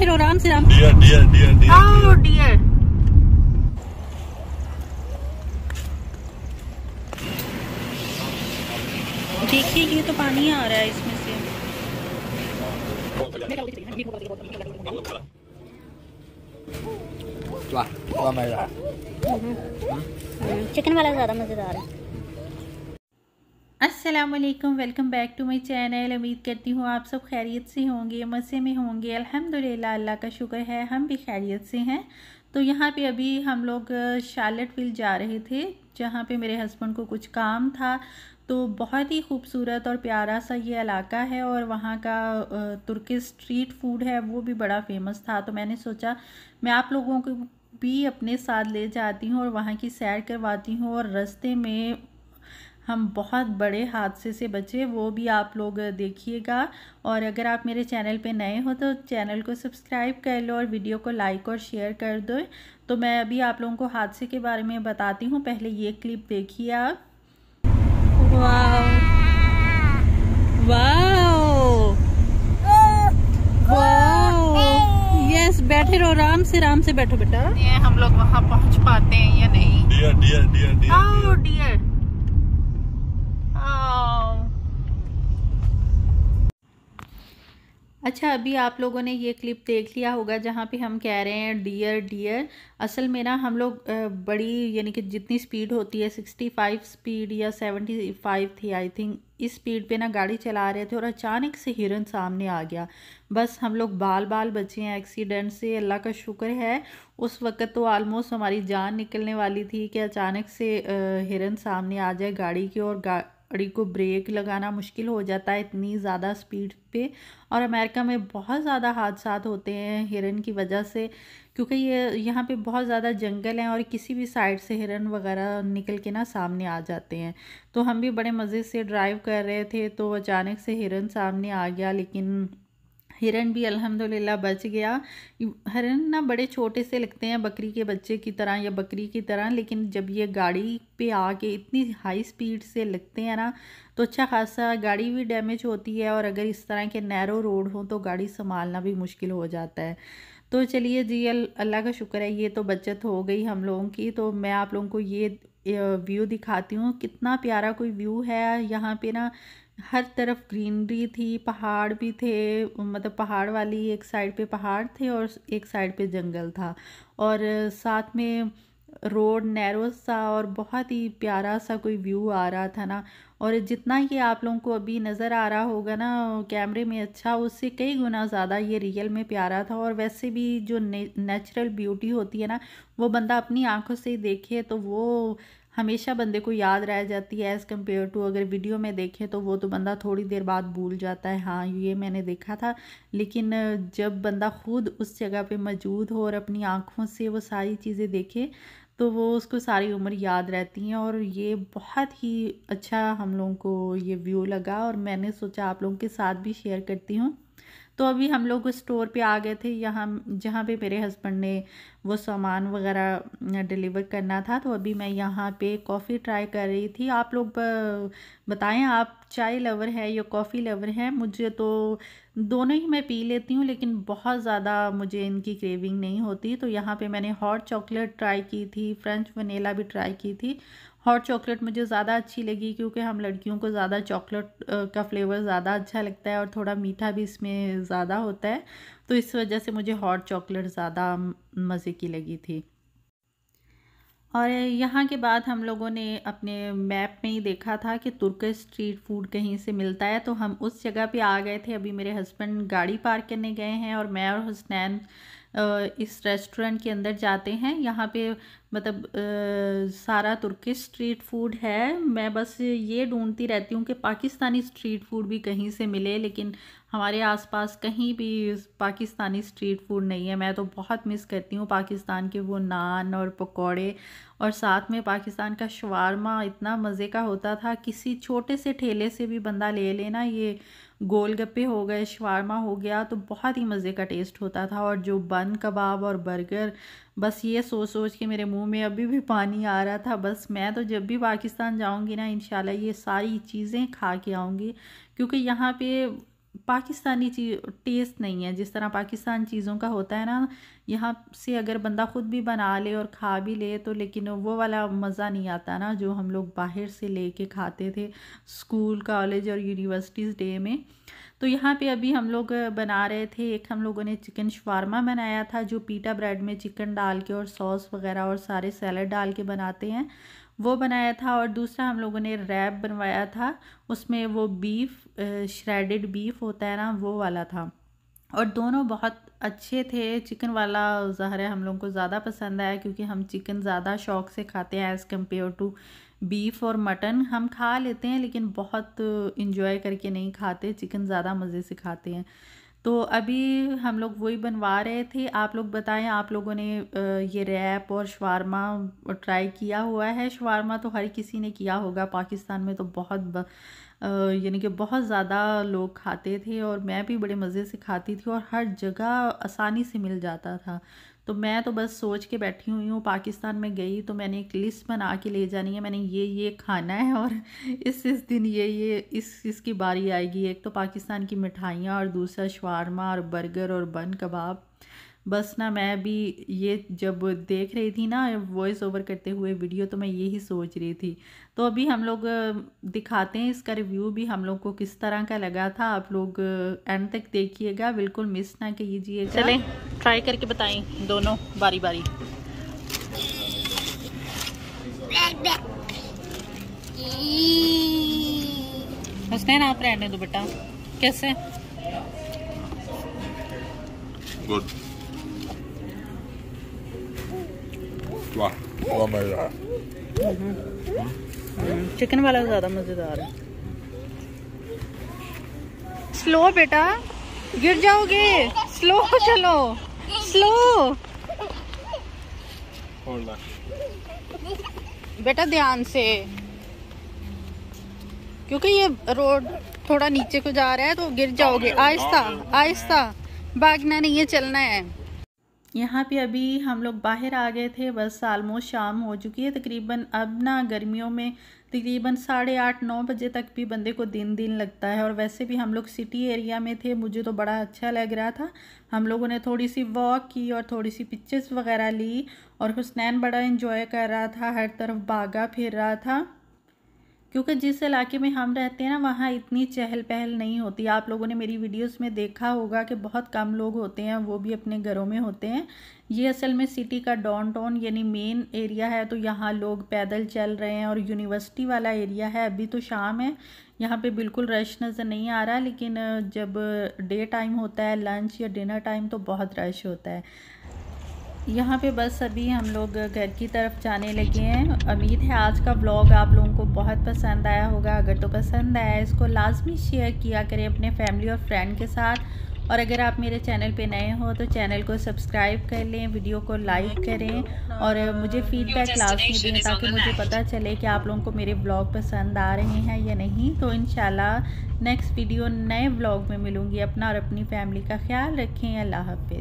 फिर आराम से आराम dear dear dear dear dear देखिए ये तो पानी आ रहा है इसमें से वाह वाह मजा हम्म। चिकन वाला ज्यादा मजेदार है अस्सलाम वालेकुम welcome back to my channel उम्मीद करती हूँ आप सब खैरियत से होंगे मज़े में होंगे अल्हम्दुलिल्लाह अल्लाह का शुक्र है हम भी खैरियत से हैं तो यहाँ पे अभी हम लोग विल जा रहे थे जहाँ पे मेरे हस्बैंड को कुछ काम था तो बहुत ही खूबसूरत और प्यारा सा ये इलाका है और वहाँ का तुर्की स्ट्रीट फूड है वो भी बड़ा फेमस था तो मैंने सोचा मैं आप लोगों को भी अपने साथ ले जाती हूँ और वहाँ की सैर करवाती हूँ और रास्ते में हम बहुत बड़े हादसे से बचे वो भी आप लोग देखिएगा और अगर आप मेरे चैनल पे नए हो तो चैनल को सब्सक्राइब कर लो और वीडियो को लाइक और शेयर कर दो तो मैं अभी आप लोगों को हादसे के बारे में बताती हूँ पहले ये क्लिप देखिए आप बैठे रहो आराम से आराम से बैठो बेटा ये हम लोग वहाँ पहुँच पाते हैं या नहीं डियर डियर डियर डियर अच्छा अभी आप लोगों ने ये क्लिप देख लिया होगा जहाँ पे हम कह रहे हैं डियर डियर असल में ना हम लोग बड़ी यानी कि जितनी स्पीड होती है सिक्सटी फाइव स्पीड या सेवेंटी फाइव थी आई थिंक इस स्पीड पे ना गाड़ी चला रहे थे और अचानक से हिरन सामने आ गया बस हम लोग बाल बाल बचे हैं एक्सीडेंट से अल्लाह का शुक्र है उस वक़्त तो ऑलमोस्ट हमारी जान निकलने वाली थी कि अचानक से हिरन सामने आ जाए गाड़ी की और गा गाड़ी को ब्रेक लगाना मुश्किल हो जाता है इतनी ज़्यादा स्पीड पे और अमेरिका में बहुत ज़्यादा हादसा होते हैं हिरन की वजह से क्योंकि ये यहाँ पे बहुत ज़्यादा जंगल हैं और किसी भी साइड से हिरन वगैरह निकल के ना सामने आ जाते हैं तो हम भी बड़े मज़े से ड्राइव कर रहे थे तो अचानक से हिरन सामने आ गया लेकिन हिरन भी अल्हम्दुलिल्लाह बच गया हिरन ना बड़े छोटे से लगते हैं बकरी के बच्चे की तरह या बकरी की तरह लेकिन जब ये गाड़ी पे आके इतनी हाई स्पीड से लगते हैं ना तो अच्छा खासा गाड़ी भी डैमेज होती है और अगर इस तरह के नैरो रोड हों तो गाड़ी संभालना भी मुश्किल हो जाता है तो चलिए जी अल्लाह का शुक्र है ये तो बचत हो गई हम लोगों की तो मैं आप लोगों को ये व्यू दिखाती हूँ कितना प्यारा कोई व्यू है यहाँ पे ना हर तरफ ग्रीनरी थी पहाड़ भी थे मतलब पहाड़ वाली एक साइड पे पहाड़ थे और एक साइड पे जंगल था और साथ में रोड नैरो सा और बहुत ही प्यारा सा कोई व्यू आ रहा था ना और जितना ये आप लोगों को अभी नज़र आ रहा होगा ना कैमरे में अच्छा उससे कई गुना ज़्यादा ये रियल में प्यारा था और वैसे भी जो ने, नेचुरल ब्यूटी होती है ना वो बंदा अपनी आंखों से ही देखे तो वो हमेशा बंदे को याद रह जाती है एज़ कम्पेयर टू अगर वीडियो में देखें तो वो तो बंदा थोड़ी देर बाद भूल जाता है हाँ ये मैंने देखा था लेकिन जब बंदा खुद उस जगह पे मौजूद हो और अपनी आँखों से वो सारी चीज़ें देखे तो वो उसको सारी उम्र याद रहती हैं और ये बहुत ही अच्छा हम लोगों को ये व्यू लगा और मैंने सोचा आप लोगों के साथ भी शेयर करती हूँ तो अभी हम लोग स्टोर पे आ गए थे यहाँ जहाँ पे मेरे हस्बैंड ने वो सामान वगैरह डिलीवर करना था तो अभी मैं यहाँ पे कॉफ़ी ट्राई कर रही थी आप लोग बताएं आप चाय लवर है या कॉफ़ी लवर है मुझे तो दोनों ही मैं पी लेती हूँ लेकिन बहुत ज़्यादा मुझे इनकी क्रेविंग नहीं होती तो यहाँ पे मैंने हॉट चॉकलेट ट्राई की थी फ्रेंच वनीला भी ट्राई की थी हॉट चॉकलेट मुझे ज़्यादा अच्छी लगी क्योंकि हम लड़कियों को ज़्यादा चॉकलेट का फ्लेवर ज़्यादा अच्छा लगता है और थोड़ा मीठा भी इसमें ज़्यादा होता है तो इस वजह से मुझे हॉट चॉकलेट ज़्यादा मज़े की लगी थी और यहाँ के बाद हम लोगों ने अपने मैप में ही देखा था कि तुर्क स्ट्रीट फूड कहीं से मिलता है तो हम उस जगह पे आ गए थे अभी मेरे हस्बैंड गाड़ी पार्क करने गए हैं और मैं और हुसनैन इस रेस्टोरेंट के अंदर जाते हैं यहाँ पे मतलब सारा तुर्किश स्ट्रीट फूड है मैं बस ये ढूंढती रहती हूँ कि पाकिस्तानी स्ट्रीट फूड भी कहीं से मिले लेकिन हमारे आसपास कहीं भी पाकिस्तानी स्ट्रीट फूड नहीं है मैं तो बहुत मिस करती हूँ पाकिस्तान के वो नान और पकौड़े और साथ में पाकिस्तान का शवारमा इतना मज़े का होता था किसी छोटे से ठेले से भी बंदा ले लेना ये गोलगप्पे हो गए शवारमा हो गया तो बहुत ही मज़े का टेस्ट होता था और जो बन कबाब और बर्गर बस ये सोच सोच के मेरे मुंह में अभी भी पानी आ रहा था बस मैं तो जब भी पाकिस्तान जाऊंगी ना इन ये सारी चीज़ें खा के आऊँगी क्योंकि यहाँ पे पाकिस्तानी चीज टेस्ट नहीं है जिस तरह पाकिस्तान चीज़ों का होता है ना यहाँ से अगर बंदा ख़ुद भी बना ले और खा भी ले तो लेकिन वो वाला मज़ा नहीं आता ना जो हम लोग बाहर से ले कर खाते थे स्कूल कॉलेज और यूनिवर्सिटीज़ डे में तो यहाँ पे अभी हम लोग बना रहे थे एक हम लोगों ने चिकन शवारमा बनाया था जो पीटा ब्रेड में चिकन डाल के और सॉस वगैरह और सारे सैलड डाल के बनाते हैं वो बनाया था और दूसरा हम लोगों ने रैप बनवाया था उसमें वो बीफ श्रेडेड बीफ होता है ना वो वाला था और दोनों बहुत अच्छे थे चिकन वाला ज़ाहिर हम लोगों को ज़्यादा पसंद आया क्योंकि हम चिकन ज़्यादा शौक से खाते हैं एज़ कम्पेयर टू बीफ और मटन हम खा लेते हैं लेकिन बहुत इंजॉय करके नहीं खाते चिकन ज़्यादा मज़े से खाते हैं तो अभी हम लोग वही बनवा रहे थे आप लोग बताएं आप लोगों ने ये रैप और शवारमा ट्राई किया हुआ है शवारमा तो हर किसी ने किया होगा पाकिस्तान में तो बहुत यानी कि बहुत ज़्यादा लोग खाते थे और मैं भी बड़े मज़े से खाती थी और हर जगह आसानी से मिल जाता था तो मैं तो बस सोच के बैठी हुई हूँ पाकिस्तान में गई तो मैंने एक लिस्ट बना के ले जानी है मैंने ये ये खाना है और इस इस दिन ये ये इस इसकी बारी आएगी एक तो पाकिस्तान की मिठाइयाँ और दूसरा शवारमा और बर्गर और बन कबाब बस ना मैं भी ये जब देख रही थी ना वॉइस ओवर करते हुए वीडियो तो मैं यही सोच रही थी तो अभी हम लोग दिखाते हैं इसका रिव्यू भी हम लोग को किस तरह का लगा था आप लोग एंड तक देखिएगा बिल्कुल मिस ना कीजिए चले ट्राई करके बताएं दोनों बारी बारी हसनैन आप रहने दो बेटा कैसे गुड वाह बहुत मज़ेदार चिकन वाला ज़्यादा मज़ेदार है स्लो बेटा गिर जाओगे स्लो चलो स्लो बेटा ध्यान से क्योंकि ये रोड थोड़ा नीचे को जा रहा है तो गिर जाओगे हाँ, आहिस्ता हाँ, हाँ। आहिस्ता भागना नहीं है चलना है यहाँ पे अभी हम लोग बाहर आ गए थे बस आलमोस्ट शाम हो चुकी है तकरीबन अब ना गर्मियों में तकरीबन साढ़े आठ नौ बजे तक भी बंदे को दिन दिन लगता है और वैसे भी हम लोग सिटी एरिया में थे मुझे तो बड़ा अच्छा लग रहा था हम लोगों ने थोड़ी सी वॉक की और थोड़ी सी पिक्चर्स वगैरह ली और हुसनैन बड़ा इन्जॉय कर रहा था हर तरफ भागा फिर रहा था क्योंकि जिस इलाके में हम रहते हैं ना वहाँ इतनी चहल पहल नहीं होती आप लोगों ने मेरी वीडियोस में देखा होगा कि बहुत कम लोग होते हैं वो भी अपने घरों में होते हैं ये असल में सिटी का डाउन टाउन यानी मेन एरिया है तो यहाँ लोग पैदल चल रहे हैं और यूनिवर्सिटी वाला एरिया है अभी तो शाम है यहाँ पे बिल्कुल रश नज़र नहीं आ रहा लेकिन जब डे टाइम होता है लंच या डिनर टाइम तो बहुत रश होता है यहाँ पे बस अभी हम लोग घर की तरफ जाने लगे हैं उम्मीद है आज का ब्लॉग आप लोगों को बहुत पसंद आया होगा अगर तो पसंद आया इसको लाजमी शेयर किया करें अपने फैमिली और फ्रेंड के साथ और अगर आप मेरे चैनल पे नए हो तो चैनल को सब्सक्राइब कर लें वीडियो को लाइक करें और मुझे फीडबैक लाजमी दें ताकि मुझे पता चले कि आप लोगों को मेरे ब्लॉग पसंद आ रहे हैं या नहीं तो इन नेक्स्ट वीडियो नए ब्लॉग में मिलूँगी अपना और अपनी फैमिली का ख्याल रखें अल्लाह हाफ़